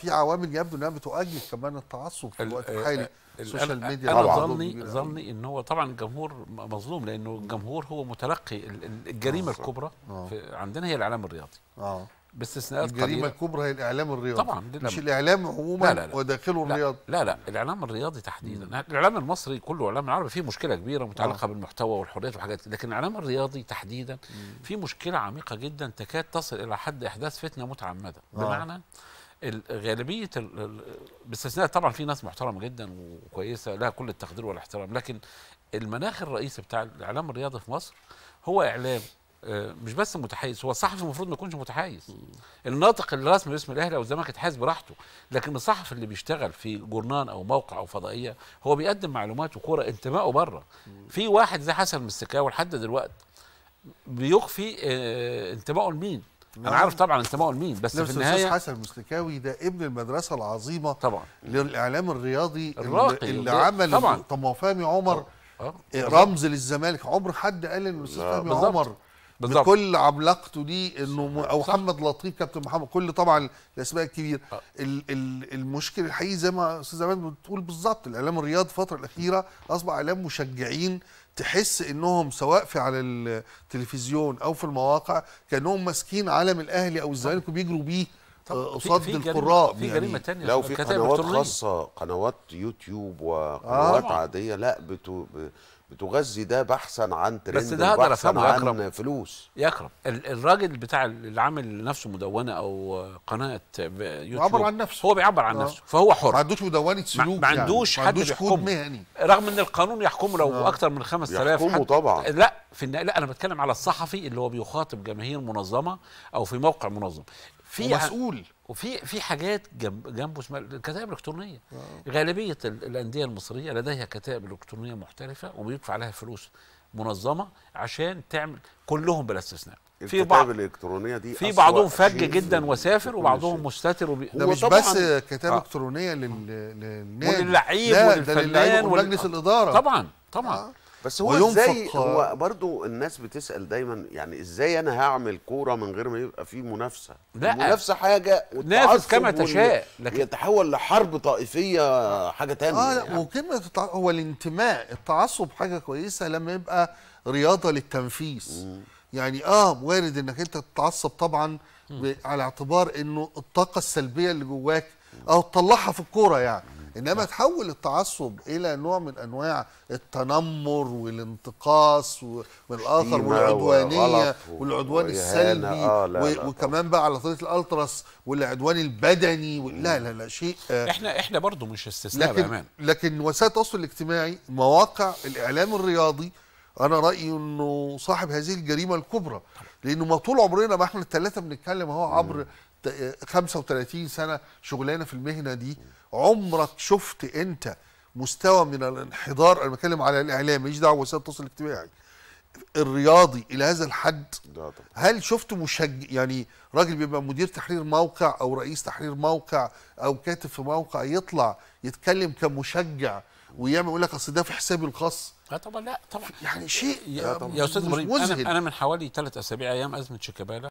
في عوامل يبدو انها بتؤجل كمان التعصب في الوقت آه، الحالي آه، السوشيال ميديا انا ظني ظني ان هو طبعا الجمهور مظلوم لانه الجمهور هو متلقي الجريمه آه، الكبرى عندنا هي الاعلام الرياضي اه باستثناءات الجريمه قليلة. الكبرى هي الاعلام الرياضي طبعا مش الاعلام عموما وداخله الرياضي لا لا الاعلام الرياضي تحديدا مم. الاعلام المصري كله الاعلام العربي فيه مشكله كبيره متعلقه آه. بالمحتوى والحريات وحاجات لكن الاعلام الرياضي تحديدا مم. فيه مشكله عميقه جدا تكاد تصل الى حد احداث فتنه متعمده آه. بمعنى غالبيه باستثناء طبعا في ناس محترمه جدا وكويسه لها كل التقدير والاحترام لكن المناخ الرئيسي بتاع الاعلام الرياضي في مصر هو اعلام آه، مش بس متحيز هو الصحفي المفروض ما يكونش متحيز الناطق الرسمي باسم الاهلي او الزمالك يتحيز براحته لكن الصحفي اللي بيشتغل في جورنان او موقع او فضائيه هو بيقدم معلومات وكوره انتمائه بره في واحد زي حسن مستكاوي لحد دلوقتي بيخفي آه، انتمائه لمين انا عارف طبعا انتمائه لمين بس في النهايه الاستاذ حسن المسلكاوي ده ابن المدرسه العظيمه طبعا للاعلام الرياضي الراقي اللي اللي عمل طبعا طب ما فهمي عمر أه. آه، رمز للزمالك عمر حد قال ان الاستاذ فهمي بالزبط. عمر بالضبط. بكل عملاقته دي انه او محمد لطيف كابتن محمد كل طبعا الاسماء الكبيره أه. المشكله الحقيقي زي ما استاذ زمان بتقول بالظبط الاعلام الرياضي الفتره الاخيره اصبح اعلام مشجعين تحس انهم سواء في على التلفزيون او في المواقع كانهم ماسكين علم الاهلي او الزمالك وبيجروا بيه آه، قصاد القراء في جريمه يعني. تانية لو في قنوات خاصه قنوات يوتيوب وقنوات آه. عاديه لا بتو بتغذي ده بحثا عن ترند بس ده اقدر افهمه عن يكرم. فلوس يكرم الراجل بتاع اللي عامل نفسه مدونه او قناه يوتيوب بيعبر عن نفسه هو بيعبر عن آه. نفسه فهو حر ما عندوش مدونه سلوك ما يعني، عندوش يعني. حد ما عندوش كود مهني رغم ان القانون يحكمه لو آه. اكتر من 5000 يحكمه طبعا لا في الن... لا انا بتكلم على الصحفي اللي هو بيخاطب جماهير منظمه او في موقع منظم في مسؤول وفي في حاجات جنب جنبه اسمها كتائب الكترونيه أوه. غالبيه الانديه المصريه لديها كتائب الكترونيه محترفه وبيدفع عليها فلوس منظمه عشان تعمل كلهم بلا استثناء في بعض الالكترونيه دي في بعضهم فج جدا وسافر وبعضهم مستتر وبي... ده مش بس كتابه آه. الكترونيه لل... آه. للنادي وللعيب وللفنان ومجلس الاداره طبعا طبعا آه. بس هو ازاي هو برضو الناس بتسال دايما يعني ازاي انا هعمل كوره من غير ما يبقى في منافسه لا المنافسه حاجه نافس كما تشاء لكن يتحول لحرب طائفيه حاجه ثانيه اه يعني. وكلمه هو الانتماء التعصب حاجه كويسه لما يبقى رياضه للتنفيس مم. يعني اه وارد انك انت تتعصب طبعا على اعتبار انه الطاقه السلبيه اللي جواك او تطلعها في الكوره يعني انما تحول التعصب الى نوع من انواع التنمر والانتقاص والاخر والعدوانيه والعدوان السلبي آه لا لا وكمان بقى على طريقه الالتراس والعدوان البدني لا لا لا شيء آه احنا احنا برضه مش استثناء لكن بامان لكن وسائل التواصل الاجتماعي مواقع الاعلام الرياضي انا رايي انه صاحب هذه الجريمه الكبرى لانه ما طول عمرنا ما احنا الثلاثه بنتكلم اهو عبر 35 سنه شغلانه في المهنه دي عمرك شفت انت مستوى من الانحدار انا بتكلم على الاعلام ماليش دعوه وسائل التواصل الاجتماعي الرياضي الى هذا الحد هل شفت مشج يعني راجل بيبقى مدير تحرير موقع او رئيس تحرير موقع او كاتب في موقع يطلع يتكلم كمشجع ويعمل يقول لك اصل ده في حسابي الخاص لا آه طبعا لا طبعا يعني شيء يا استاذ مريم انا من حوالي ثلاث اسابيع ايام ازمه شيكابالا